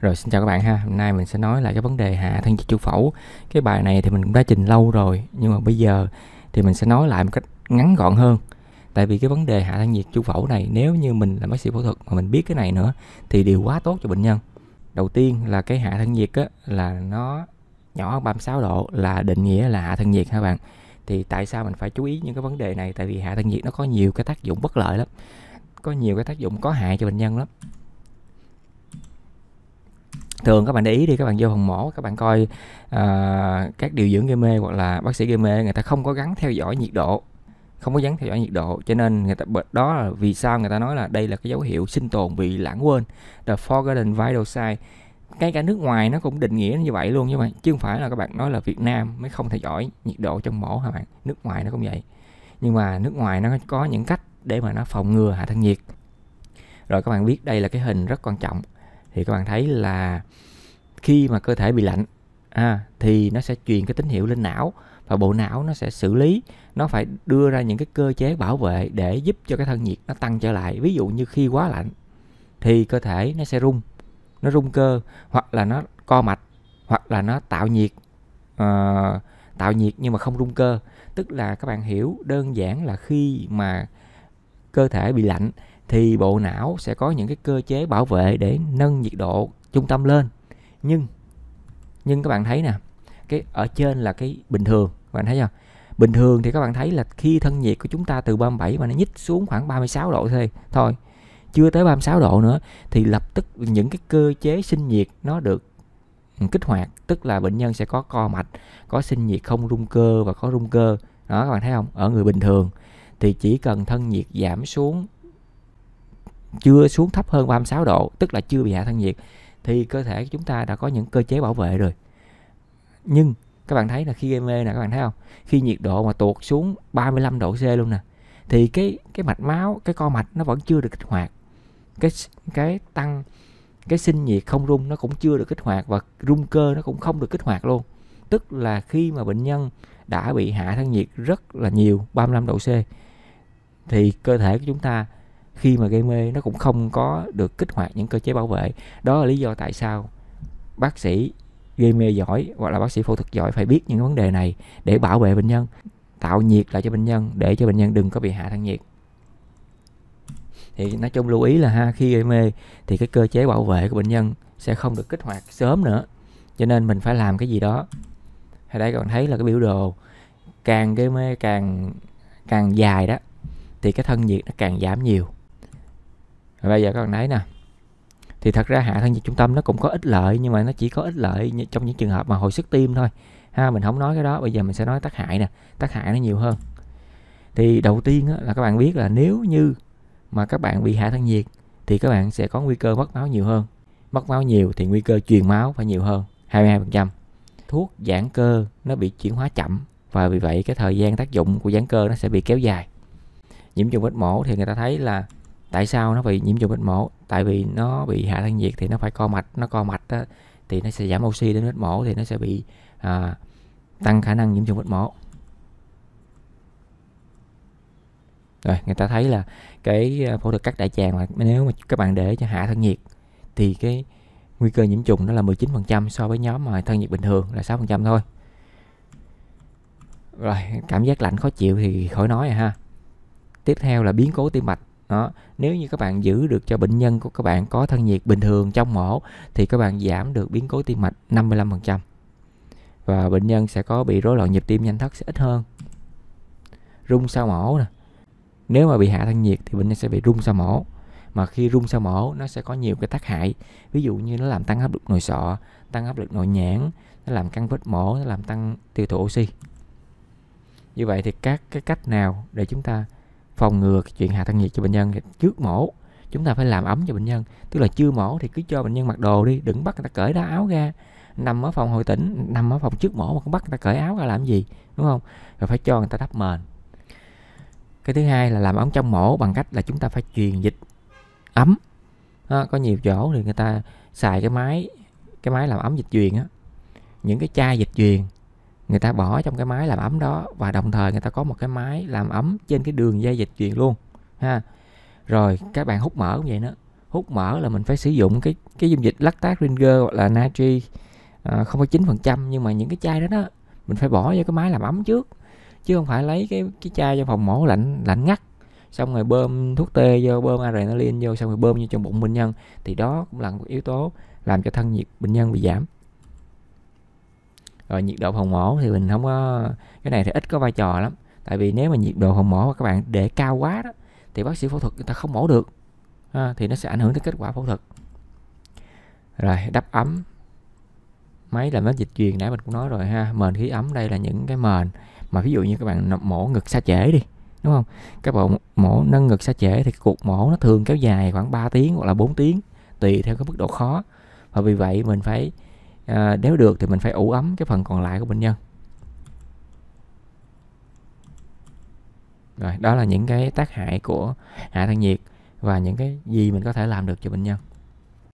Rồi xin chào các bạn ha, hôm nay mình sẽ nói lại cái vấn đề hạ thân nhiệt chu phẫu Cái bài này thì mình cũng đã trình lâu rồi Nhưng mà bây giờ thì mình sẽ nói lại một cách ngắn gọn hơn Tại vì cái vấn đề hạ thân nhiệt chu phẫu này Nếu như mình là bác sĩ phẫu thuật mà mình biết cái này nữa Thì điều quá tốt cho bệnh nhân Đầu tiên là cái hạ thân nhiệt á, là nó nhỏ hơn 36 độ là định nghĩa là hạ thân nhiệt ha bạn Thì tại sao mình phải chú ý những cái vấn đề này Tại vì hạ thân nhiệt nó có nhiều cái tác dụng bất lợi lắm Có nhiều cái tác dụng có hại cho bệnh nhân lắm thường các bạn để ý đi các bạn vô phòng mổ các bạn coi uh, các điều dưỡng gây mê hoặc là bác sĩ gây mê người ta không có gắn theo dõi nhiệt độ không có gắn theo dõi nhiệt độ cho nên người ta đó là vì sao người ta nói là đây là cái dấu hiệu sinh tồn bị lãng quên the forgotten vital sign ngay cả nước ngoài nó cũng định nghĩa như vậy luôn nhưng mà chứ không phải là các bạn nói là Việt Nam mới không theo dõi nhiệt độ trong mổ hả bạn nước ngoài nó cũng vậy nhưng mà nước ngoài nó có những cách để mà nó phòng ngừa hạ thân nhiệt rồi các bạn biết đây là cái hình rất quan trọng thì các bạn thấy là khi mà cơ thể bị lạnh à, thì nó sẽ truyền cái tín hiệu lên não và bộ não nó sẽ xử lý nó phải đưa ra những cái cơ chế bảo vệ để giúp cho cái thân nhiệt nó tăng trở lại ví dụ như khi quá lạnh thì cơ thể nó sẽ rung nó rung cơ hoặc là nó co mạch hoặc là nó tạo nhiệt uh, tạo nhiệt nhưng mà không rung cơ tức là các bạn hiểu đơn giản là khi mà cơ thể bị lạnh thì bộ não sẽ có những cái cơ chế bảo vệ để nâng nhiệt độ trung tâm lên nhưng nhưng các bạn thấy nè cái ở trên là cái bình thường các bạn thấy không bình thường thì các bạn thấy là khi thân nhiệt của chúng ta từ 37 mà nó nhích xuống khoảng 36 độ thôi thôi chưa tới 36 độ nữa thì lập tức những cái cơ chế sinh nhiệt nó được kích hoạt tức là bệnh nhân sẽ có co mạch có sinh nhiệt không rung cơ và có rung cơ đó các bạn thấy không ở người bình thường thì chỉ cần thân nhiệt giảm xuống chưa xuống thấp hơn 36 độ tức là chưa bị hạ thân nhiệt thì cơ thể chúng ta đã có những cơ chế bảo vệ rồi nhưng các bạn thấy là khi gây mê nè các bạn thấy không khi nhiệt độ mà tuột xuống 35 độ C luôn nè thì cái cái mạch máu cái co mạch nó vẫn chưa được kích hoạt cái cái tăng cái sinh nhiệt không rung nó cũng chưa được kích hoạt và rung cơ nó cũng không được kích hoạt luôn tức là khi mà bệnh nhân đã bị hạ thân nhiệt rất là nhiều 35 độ C thì cơ thể của chúng ta khi mà gây mê nó cũng không có được kích hoạt những cơ chế bảo vệ đó là lý do tại sao bác sĩ gây mê giỏi hoặc là bác sĩ phẫu thuật giỏi phải biết những vấn đề này để bảo vệ bệnh nhân tạo nhiệt lại cho bệnh nhân để cho bệnh nhân đừng có bị hạ thân nhiệt thì nói chung lưu ý là ha khi gây mê thì cái cơ chế bảo vệ của bệnh nhân sẽ không được kích hoạt sớm nữa cho nên mình phải làm cái gì đó hay đây các bạn thấy là cái biểu đồ càng gây mê càng càng dài đó thì cái thân nhiệt nó càng giảm nhiều và bây giờ các bạn thấy nè thì thật ra hạ thân nhiệt trung tâm nó cũng có ích lợi nhưng mà nó chỉ có ích lợi trong những trường hợp mà hồi sức tim thôi ha mình không nói cái đó bây giờ mình sẽ nói tác hại nè tác hại nó nhiều hơn thì đầu tiên là các bạn biết là nếu như mà các bạn bị hạ thân nhiệt thì các bạn sẽ có nguy cơ mất máu nhiều hơn mất máu nhiều thì nguy cơ truyền máu phải nhiều hơn 22% thuốc giãn cơ nó bị chuyển hóa chậm và vì vậy cái thời gian tác dụng của giãn cơ nó sẽ bị kéo dài nhiễm trùng vết mổ thì người ta thấy là tại sao nó bị nhiễm trùng vết mổ tại vì nó bị hạ thân nhiệt thì nó phải co mạch nó co mạch đó, thì nó sẽ giảm oxy đến vết mổ thì nó sẽ bị à, tăng khả năng nhiễm trùng vết mổ rồi người ta thấy là cái à, phẫu thuật cắt đại tràng là nếu mà các bạn để cho hạ thân nhiệt thì cái nguy cơ nhiễm trùng nó là 19% so với nhóm mà thân nhiệt bình thường là 6% thôi rồi cảm giác lạnh khó chịu thì khỏi nói rồi à ha tiếp theo là biến cố tim mạch đó nếu như các bạn giữ được cho bệnh nhân của các bạn có thân nhiệt bình thường trong mổ thì các bạn giảm được biến cố tim mạch 55% và bệnh nhân sẽ có bị rối loạn nhịp tim nhanh thất sẽ ít hơn rung sau mổ nè nếu mà bị hạ thân nhiệt thì bệnh nhân sẽ bị rung sau mổ mà khi rung sau mổ nó sẽ có nhiều cái tác hại ví dụ như nó làm tăng áp lực nội sọ tăng áp lực nội nhãn nó làm căng vết mổ nó làm tăng tiêu thụ oxy như vậy thì các cái cách nào để chúng ta phòng ngừa chuyện hạ thân nhiệt cho bệnh nhân trước mổ chúng ta phải làm ấm cho bệnh nhân tức là chưa mổ thì cứ cho bệnh nhân mặc đồ đi đừng bắt người ta cởi đá áo ra nằm ở phòng hồi tỉnh nằm ở phòng trước mổ mà cũng bắt người ta cởi áo ra làm gì đúng không rồi phải cho người ta đắp mền cái thứ hai là làm ấm trong mổ bằng cách là chúng ta phải truyền dịch ấm đó, có nhiều chỗ thì người ta xài cái máy cái máy làm ấm dịch truyền á những cái chai dịch truyền người ta bỏ trong cái máy làm ấm đó và đồng thời người ta có một cái máy làm ấm trên cái đường dây dịch truyền luôn ha rồi các bạn hút mỡ cũng vậy nữa hút mỡ là mình phải sử dụng cái cái dung dịch lactate ringer hoặc là natri à, không có chín phần trăm nhưng mà những cái chai đó đó mình phải bỏ vô cái máy làm ấm trước chứ không phải lấy cái cái chai vô phòng mổ lạnh lạnh ngắt xong rồi bơm thuốc tê vô bơm adrenaline vô xong rồi bơm vô trong bụng bệnh nhân thì đó cũng là một yếu tố làm cho thân nhiệt bệnh nhân bị giảm rồi nhiệt độ phòng mổ thì mình không có cái này thì ít có vai trò lắm tại vì nếu mà nhiệt độ phòng mổ các bạn để cao quá đó thì bác sĩ phẫu thuật người ta không mổ được à, thì nó sẽ ảnh hưởng tới kết quả phẫu thuật rồi đắp ấm máy làm nó dịch truyền nãy mình cũng nói rồi ha mền khí ấm đây là những cái mền mà ví dụ như các bạn mổ ngực xa trễ đi đúng không các bạn mổ nâng ngực xa trễ thì cuộc mổ nó thường kéo dài khoảng 3 tiếng hoặc là 4 tiếng tùy theo cái mức độ khó và vì vậy mình phải à, nếu được thì mình phải ủ ấm cái phần còn lại của bệnh nhân rồi đó là những cái tác hại của hạ thân nhiệt và những cái gì mình có thể làm được cho bệnh nhân